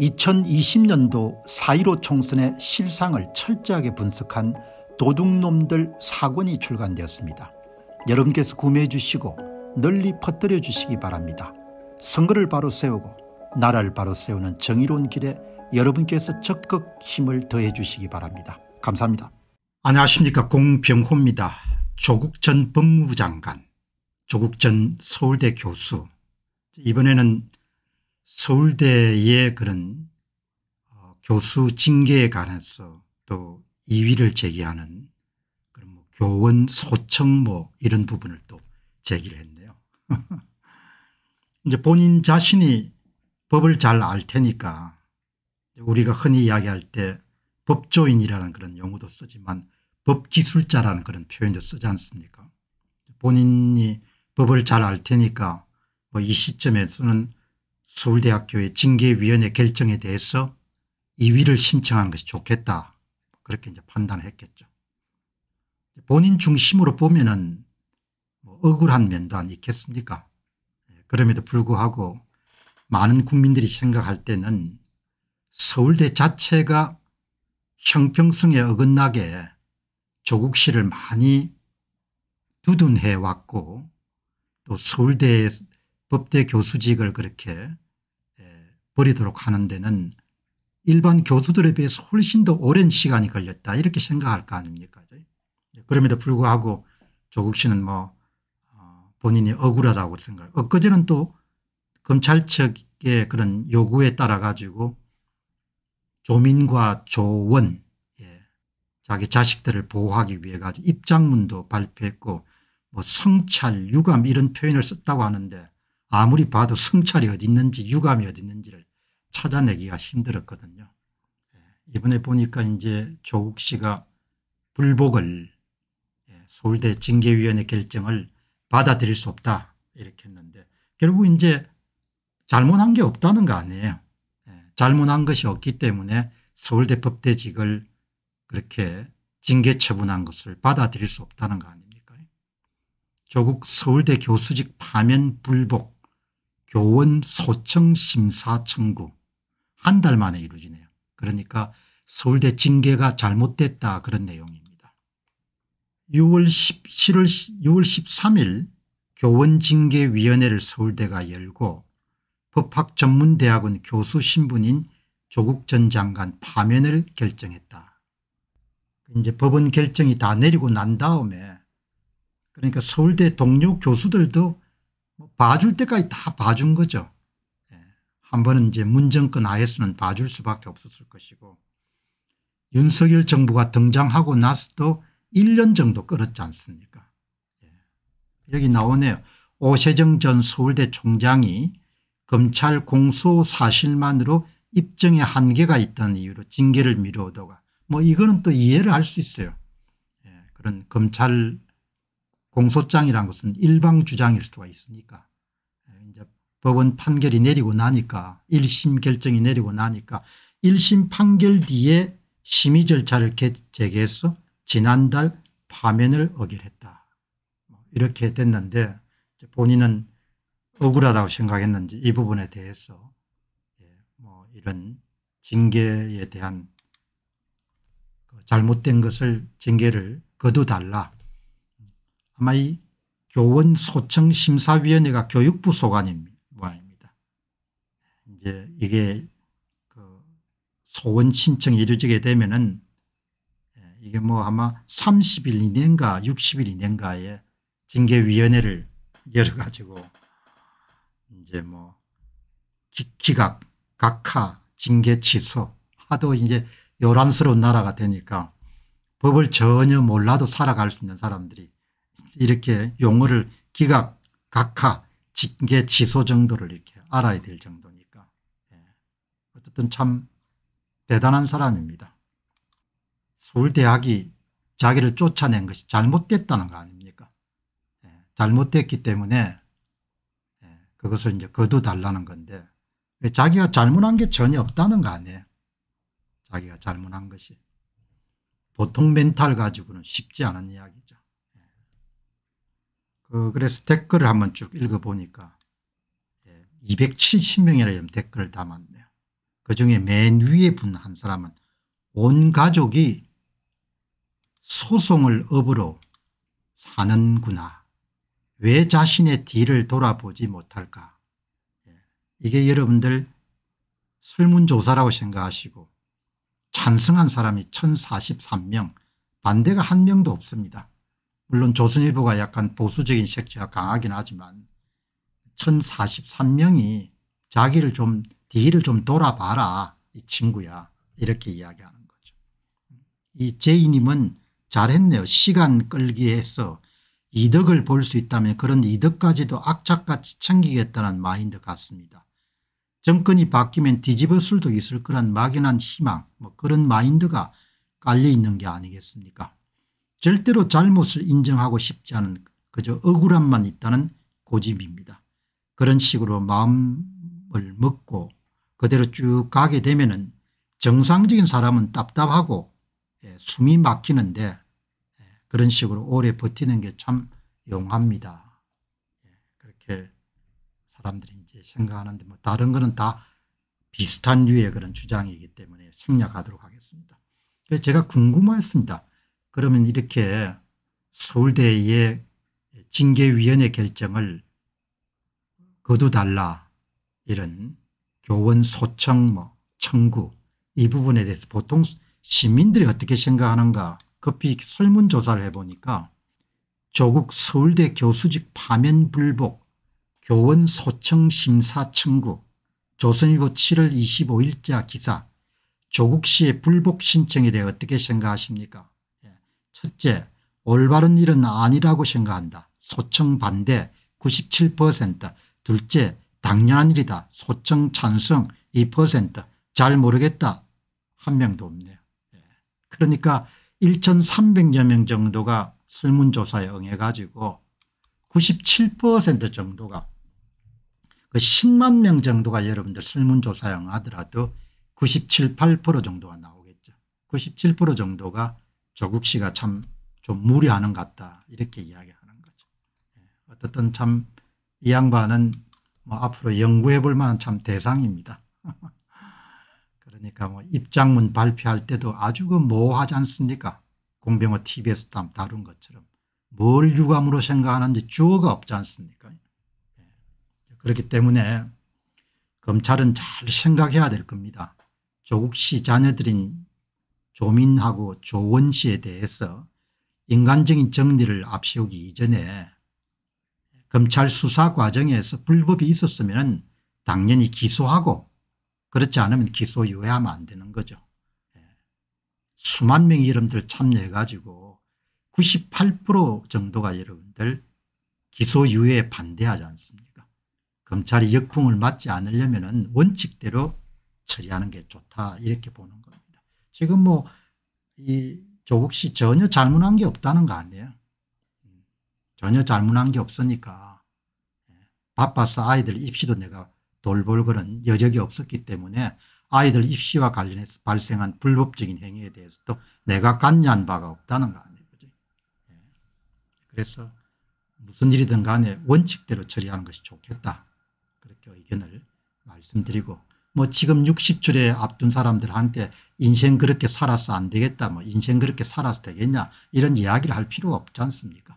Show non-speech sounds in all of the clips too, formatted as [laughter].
2020년도 4.15 총선의 실상을 철저하게 분석한 도둑놈들 사권이 출간되었습니다. 여러분께서 구매해 주시고 널리 퍼뜨려 주시기 바랍니다. 선거를 바로 세우고 나라를 바로 세우는 정의로운 길에 여러분께서 적극 힘을 더해 주시기 바랍니다. 감사합니다. 안녕하십니까 공병호입니다. 조국 전 법무부 장관 조국 전 서울대 교수 이번에는 서울대의 그런 어, 교수 징계에 관해서 또이위를 제기하는 그런 뭐 교원 소청 뭐 이런 부분을 또 제기를 했네요. [laughs] 이제 본인 자신이 법을 잘 알 테니까 우리가 흔히 이야기할 때 법조인이라는 그런 용어도 쓰지만 법기술자라는 그런 표현도 쓰지 않습니까? 본인이 법을 잘 알 테니까 뭐이 시점에서는 서울대학교의 징계위원회 결정에 대해서 이위를 신청하는 것이 좋겠다. 그렇게 이제 판단 했겠죠. 본인 중심으로 보면은 뭐 억울한 면도 안 있겠습니까? 예, 그럼에도 불구하고 많은 국민들이 생각할 때는 서울대 자체가 형평성에 어긋나게 조국 씨를 많이 두둔해 왔고 또 서울대에 법대 교수직을 그렇게 버리도록 예, 하는 데는 일반 교수들에 비해서 훨씬 더 오랜 시간이 걸렸다 이렇게 생각할 거 아닙니까 예, 그럼에도 불구하고 조국 씨는 뭐 어, 본인이 억울하다고 생각 엊그제는 또 검찰 측의 그런 요구에 따라 가지고 조민과 조원 예. 자기 자식들을 보호하기 위해 가지고 입장문도 발표했고 뭐 성찰 유감 이런 표현을 썼다고 하는데 아무리 봐도 성찰이 어디 있는지 유감이 어디 있는지를 찾아내기가 힘들었거든요. 예, 이번에 보니까 이제 조국 씨가 불복을 예, 서울대 징계위원회 결정을 받아들일 수 없다 이렇게 했는데 결국 이제 잘못한 게 없다는 거 아니에요. 예, 잘못한 것이 없기 때문에 서울대 법대직을 그렇게 징계 처분한 것을 받아들일 수 없다는 거 아닙니까? 조국 서울대 교수직 파면 불복 교원 소청 심사 청구 한 달 만에 이루어지네요. 그러니까 서울대 징계가 잘못됐다 그런 내용입니다. 6월 10, 7월 6월 13일 교원징계위원회를 서울대가 열고 법학전문대학원 교수 신분인 조국 전 장관 파면을 결정했다. 이제 법원 결정이 다 내리고 난 다음에 그러니까 서울대 동료 교수들도 뭐 봐줄 때까지 다 봐준 거죠. 예. 한 번은 이제 문정권 IS는 봐줄 수밖에 없었을 것이고 윤석열 정부가 등장하고 나서도 1년 정도 끌었지 않습니까 예. 여기 나오네요. 오세정 전 서울대 총장이 검찰 공소 사실만으로 입증에 한계가 있다는 이유로 징계를 미뤄오다가 뭐 이거는 또 이해를 할 수 있어요. 예. 그런 검찰 공소장이라는 것은 일방 주장일 수가 있으니까 예, 이제 법원 판결이 내리고 나니까 1심 결정이 내리고 나니까 1심 판결 뒤에 심의 절차를 재개해서 지난달 파면을 어길했다. 뭐 이렇게 됐는데 본인은 억울하다고 생각했는지 이 부분에 대해서 예, 뭐 이런 징계에 대한 그 잘못된 것을 징계를 거두달라 아마 이 교원 소청 심사위원회가 교육부 소관입니다. 이제 이게 그 소원 신청 이루어지게 되면은 예, 이게 뭐 아마 30일 이내인가 60일 이내인가에 징계위원회를 열어가지고 이제 뭐 기, 각 각하, 징계 취소 하도 이제 요란스러운 나라가 되니까 법을 전혀 몰라도 살아갈 수 있는 사람들이 이렇게 용어를 기각, 각하, 직계 취소 정도를 이렇게 알아야 될 정도니까 예. 어쨌든 참 대단한 사람입니다. 서울대학이 자기를 쫓아낸 것이 잘못됐다는 거 아닙니까 예. 잘못됐기 때문에 예. 그것을 이제 거두달라는 건데 자기가 잘못한 게 전혀 없다는 거 아니에요 자기가 잘못한 것이 보통 멘탈 가지고는 쉽지 않은 이야기죠 그 그래서 댓글을 한번 쭉 읽어보니까 270명이라는 예, 댓글을 담았네요. 그중에 맨 위에 분 한 사람은 온 가족이 소송을 업으로 사는구나. 왜 자신의 뒤를 돌아보지 못할까. 예, 이게 여러분들 설문조사라고 생각하시고 찬성한 사람이 1043명 반대가 한 명도 없습니다. 물론 조선일보가 약간 보수적인 색채가 강하긴 하지만 1043명이 자기를 좀 뒤를 좀 돌아봐라 이 친구야 이렇게 이야기하는 거죠. 이 제이님은 잘했네요. 시간 끌기해서 이득을 볼 수 있다면 그런 이득까지도 악착같이 챙기겠다는 마인드 같습니다. 정권이 바뀌면 뒤집어 술도 있을 거란 막연한 희망 뭐 그런 마인드가 깔려 있는 게 아니겠습니까 절대로 잘못을 인정하고 싶지 않은 그저 억울함만 있다는 고집입니다. 그런 식으로 마음을 먹고 그대로 쭉 가게 되면은 정상적인 사람은 답답하고 예, 숨이 막히는데 예, 그런 식으로 오래 버티는 게 참 용합니다. 예, 그렇게 사람들이 이제 생각하는데 뭐 다른 거는 다 비슷한 류의 그런 주장이기 때문에 생략하도록 하겠습니다. 제가 궁금했습니다. 그러면 이렇게 서울대의 징계위원회 결정을 거두달라 이런 교원 소청 뭐 청구 이 부분에 대해서 보통 시민들이 어떻게 생각하는가 급히 설문조사를 해보니까 조국 서울대 교수직 파면 불복 교원 소청 심사 청구 조선일보 7월 25일자 기사 조국 씨의 불복 신청에 대해 어떻게 생각하십니까 첫째 올바른 일은 아니라고 생각한다. 소청 반대 97% 둘째 당연한 일이다. 소청 찬성 2%잘 모르겠다. 한 명도 없네요. 네. 그러니까 1,300여 명 정도가 설문조사에 응해 가지고 97% 정도가 그 10만 명 정도가 여러분들 설문조사에 응하더라도 97, 8% 정도가 나오겠죠. 97% 정도가 조국 씨가 참 좀 무리하는 것 같다 이렇게 이야기하는 거죠. 예, 어떻든 참 이 양반은 뭐 앞으로 연구해 볼 만한 참 대상입니다. [laughs] 그러니까 뭐 입장문 발표할 때도 아주 그 모호하지 않습니까? 공병호 TV에서 다룬 것처럼 뭘 유감으로 생각하는지 주어가 없지 않습니까? 예, 그렇기 때문에 검찰은 잘 생각해야 될 겁니다. 조국 씨 자녀들인 조민하고 조원 씨에 대해서 인간적인 정리를 앞세우기 이전에 검찰 수사 과정에서 불법이 있었으면 당연히 기소하고 그렇지 않으면 기소유예하면 안 되는 거죠. 예. 수만 명의 여러분들 참여해 가지고 98% 정도가 여러분들 기소유예에 반대하지 않습니까 검찰이 역풍을 맞지 않으려면 원칙대로 처리하는 게 좋다 이렇게 보는 거죠. 지금 뭐이 조국 씨 전혀 잘못한 게 없다는 거 아니에요. 전혀 잘못한 게 없으니까 예. 바빠서 아이들 입시도 내가 돌볼 그런 여력이 없었기 때문에 아이들 입시와 관련해서 발생한 불법적인 행위에 대해서도 내가 관여한 바가 없다는 거 아니에요. 예. 그래서 무슨 일이든 간에 원칙대로 처리하는 것이 좋겠다. 그렇게 의견을 말씀드리고 뭐 지금 60줄에 앞둔 사람들한테 인생 그렇게 살아서 안 되겠다 뭐 인생 그렇게 살아서 되겠냐 이런 이야기를 할 필요가 없지 않습니까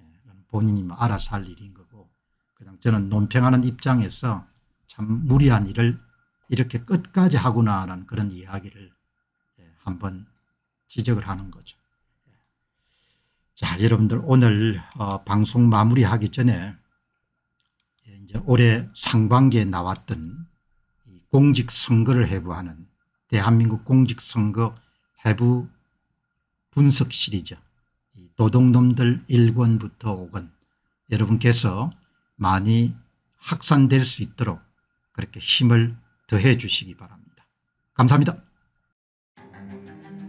예, 본인이 뭐 알아서 할 일인 거고 그냥 저는 논평하는 입장에서 참 무리한 일을 이렇게 끝까지 하구나라는 그런 이야기를 예, 한번 지적을 하는 거죠. 예. 자 여러분들 오늘 어, 방송 마무리하기 전에 이제 올해 상반기에 나왔던 공직선거를 해부하는 대한민국 공직선거 해부 분석 시리즈 도둑놈들 1권부터 5권 여러분께서 많이 확산될 수 있도록 그렇게 힘을 더해 주시기 바랍니다. 감사합니다.